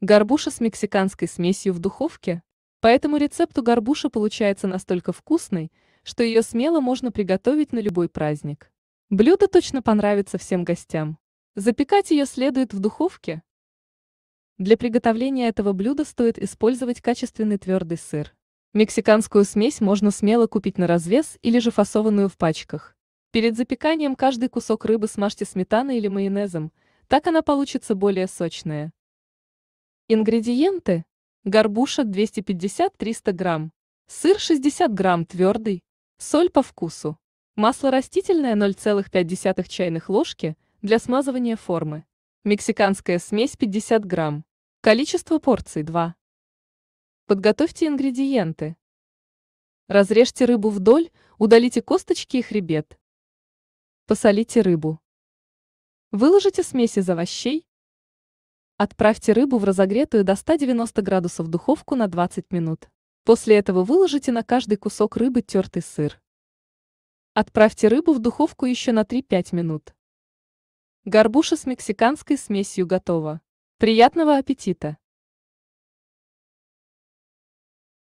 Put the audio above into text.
Горбуша с мексиканской смесью в духовке? Поэтому рецепту горбуша получается настолько вкусной, что ее смело можно приготовить на любой праздник. Блюдо точно понравится всем гостям. Запекать ее следует в духовке. Для приготовления этого блюда стоит использовать качественный твердый сыр. Мексиканскую смесь можно смело купить на развес или же фасованную в пачках. Перед запеканием каждый кусок рыбы смажьте сметаной или майонезом, так она получится более сочная. Ингредиенты. Горбуша 250-300 грамм. Сыр 60 грамм твердый. Соль по вкусу. Масло растительное 0,5 чайных ложки для смазывания формы. Мексиканская смесь 50 грамм. Количество порций 2. Подготовьте ингредиенты. Разрежьте рыбу вдоль, удалите косточки и хребет. Посолите рыбу. Выложите смесь из овощей, Отправьте рыбу в разогретую до 190 градусов духовку на 20 минут. После этого выложите на каждый кусок рыбы тертый сыр. Отправьте рыбу в духовку еще на 3-5 минут. Горбуша с мексиканской смесью готова. Приятного аппетита!